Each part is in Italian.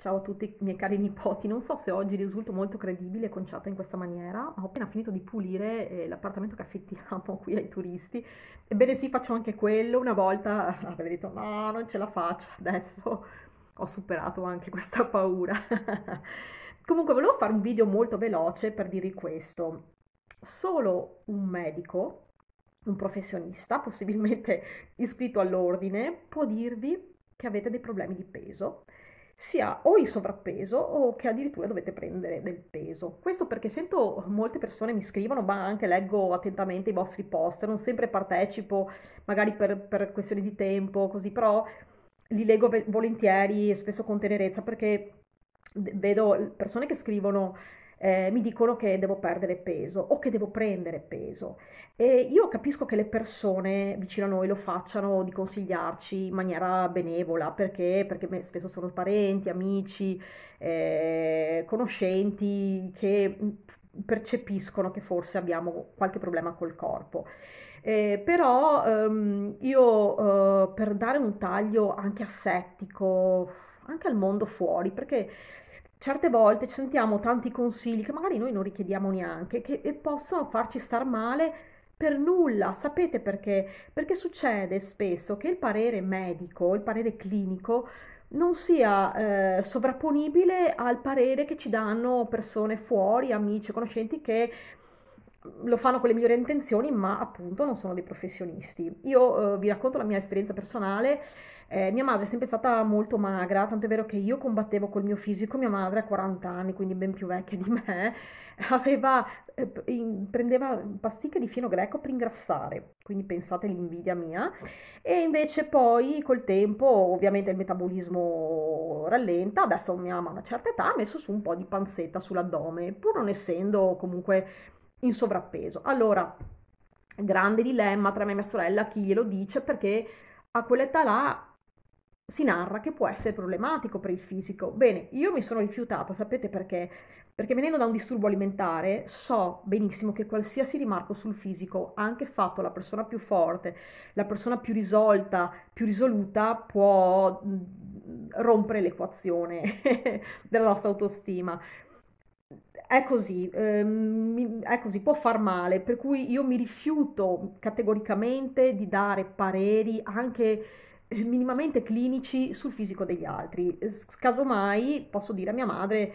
Ciao a tutti i miei cari nipoti, non so se oggi risulto molto credibile e conciata in questa maniera, ho appena finito di pulire eh, l'appartamento che affittiamo qui ai turisti, ebbene sì faccio anche quello, una volta avrei detto no non ce la faccio, adesso ho superato anche questa paura. Comunque volevo fare un video molto veloce per dirvi questo, solo un medico, un professionista, possibilmente iscritto all'ordine, può dirvi che avete dei problemi di peso si ha o il sovrappeso o che addirittura dovete prendere del peso. Questo perché sento molte persone mi scrivono, ma anche leggo attentamente i vostri post, non sempre partecipo, magari per, per questioni di tempo, così, però li leggo volentieri, spesso con tenerezza, perché vedo persone che scrivono eh, mi dicono che devo perdere peso o che devo prendere peso. E io capisco che le persone vicino a noi lo facciano di consigliarci in maniera benevola, perché, perché spesso sono parenti, amici, eh, conoscenti che mm, percepiscono che forse abbiamo qualche problema col corpo. Eh, però ehm, io eh, per dare un taglio anche assettico, anche al mondo fuori, perché certe volte ci sentiamo tanti consigli che magari noi non richiediamo neanche, che possono farci star male per nulla. Sapete perché? Perché succede spesso che il parere medico, il parere clinico, non sia eh, sovrapponibile al parere che ci danno persone fuori, amici, conoscenti che lo fanno con le migliori intenzioni, ma appunto non sono dei professionisti. Io eh, vi racconto la mia esperienza personale. Eh, mia madre è sempre stata molto magra, tanto è vero che io combattevo col mio fisico, mia madre ha 40 anni, quindi ben più vecchia di me, aveva, eh, in, prendeva pasticche di fieno greco per ingrassare, quindi pensate l'invidia mia. E invece poi col tempo, ovviamente il metabolismo rallenta, adesso mia mamma a una certa età ha messo su un po' di panzetta sull'addome, pur non essendo comunque in sovrappeso. Allora, grande dilemma tra me e mia sorella, chi glielo dice, perché a quell'età là si narra che può essere problematico per il fisico. Bene, io mi sono rifiutata, sapete perché? Perché venendo da un disturbo alimentare so benissimo che qualsiasi rimarco sul fisico, anche fatto la persona più forte, la persona più risolta, più risoluta, può mm, rompere l'equazione della nostra autostima è così, ehm, è così, può far male, per cui io mi rifiuto categoricamente di dare pareri anche eh, minimamente clinici sul fisico degli altri. Casomai posso dire a mia madre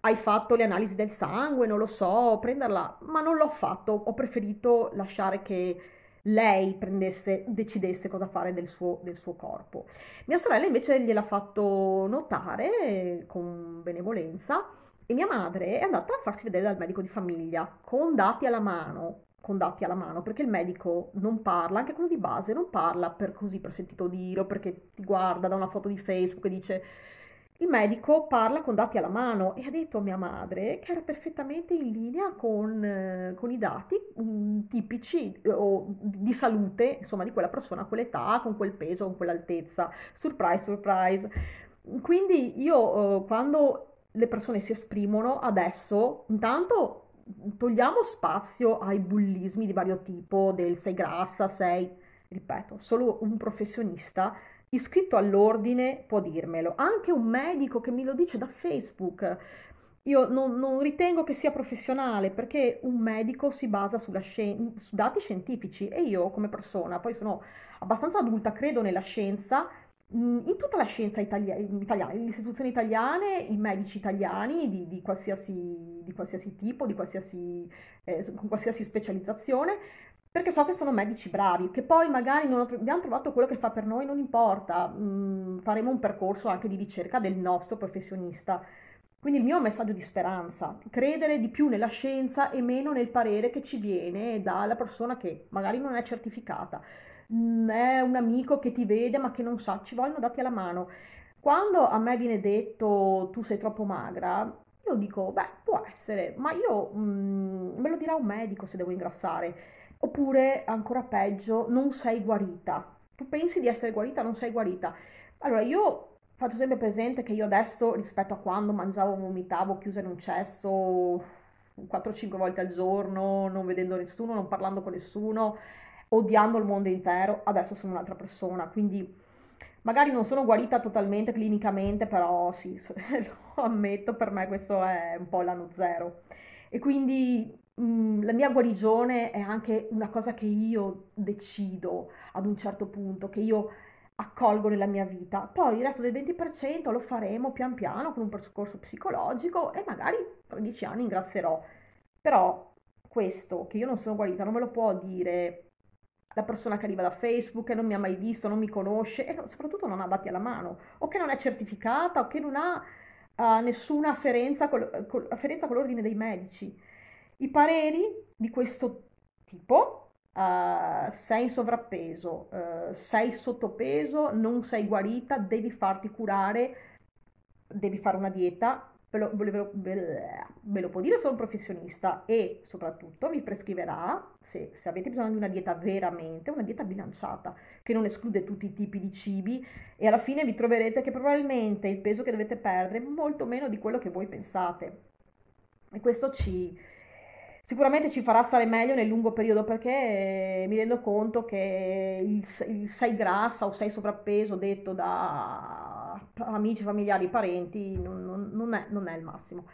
hai fatto le analisi del sangue, non lo so, prenderla, ma non l'ho fatto, ho preferito lasciare che lei prendesse, decidesse cosa fare del suo, del suo corpo. Mia sorella invece gliel'ha fatto notare con benevolenza e mia madre è andata a farsi vedere dal medico di famiglia con dati alla mano, con dati alla mano, perché il medico non parla, anche quello di base non parla per così, per sentito dire o perché ti guarda da una foto di Facebook e dice il medico parla con dati alla mano e ha detto a mia madre che era perfettamente in linea con, eh, con i dati mm, tipici eh, o, di salute, insomma, di quella persona a quell'età, con quel peso, con quell'altezza. Surprise, surprise. Quindi io eh, quando le persone si esprimono adesso, intanto mm, togliamo spazio ai bullismi di vario tipo, del sei grassa, sei, ripeto, solo un professionista iscritto all'ordine può dirmelo, anche un medico che mi lo dice da Facebook. Io non, non ritengo che sia professionale perché un medico si basa scien- su dati scientifici e io come persona, poi sono abbastanza adulta, credo nella scienza, in tutta la scienza italia- italiana, le istituzioni italiane, i medici italiani di, di, qualsiasi, di qualsiasi, tipo, di qualsiasi, eh, con qualsiasi specializzazione, perché so che sono medici bravi, che poi magari non abbiamo trovato quello che fa per noi, non importa, mh, faremo un percorso anche di ricerca del nostro professionista. Quindi il mio è un messaggio di speranza, credere di più nella scienza e meno nel parere che ci viene dalla persona che magari non è certificata. Mm, è un amico che ti vede ma che non sa, ci vogliono dati alla mano. Quando a me viene detto tu sei troppo magra, io dico, beh, può essere, ma io mh, mm, me lo dirà un medico se devo ingrassare. Oppure, ancora peggio, non sei guarita. Tu pensi di essere guarita, non sei guarita. Allora, io faccio sempre presente che io adesso, rispetto a quando mangiavo, vomitavo, chiusa in un cesso 4-5 volte al giorno, non vedendo nessuno, non parlando con nessuno, odiando il mondo intero, adesso sono un'altra persona, quindi magari non sono guarita totalmente clinicamente, però sì, lo ammetto, per me questo è un po' l'anno zero. E quindi mm, la mia guarigione è anche una cosa che io decido ad un certo punto, che io accolgo nella mia vita. Poi il resto del 20% lo faremo pian piano con un percorso psicologico e magari tra dieci anni ingrasserò. Però questo che io non sono guarita non me lo può dire la persona che arriva da Facebook e non mi ha mai visto, non mi conosce e soprattutto non ha dati alla mano o che non è certificata o che non ha uh, nessuna afferenza, col, col, afferenza con l'ordine dei medici. I pareri di questo tipo, uh, sei in sovrappeso, uh, sei sottopeso, non sei guarita, devi farti curare, devi fare una dieta, ve lo, ve lo, ve lo può dire solo un professionista e soprattutto vi prescriverà, se, se, avete bisogno di una dieta veramente, una dieta bilanciata, che non esclude tutti i tipi di cibi e alla fine vi troverete che probabilmente il peso che dovete perdere è molto meno di quello che voi pensate. E questo ci, sicuramente ci farà stare meglio nel lungo periodo perché eh, mi rendo conto che il, il 6 grassa o 6 sovrappeso detto da amici, familiari, parenti, non, non, è, non è il massimo.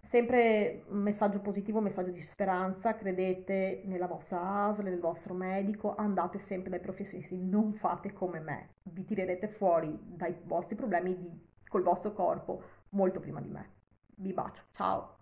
Sempre un messaggio positivo, un messaggio di speranza, credete nella vostra ASL, nel vostro medico, andate sempre dai professionisti, non fate come me, vi tirerete fuori dai vostri problemi di, col vostro corpo molto prima di me. Vi bacio, ciao!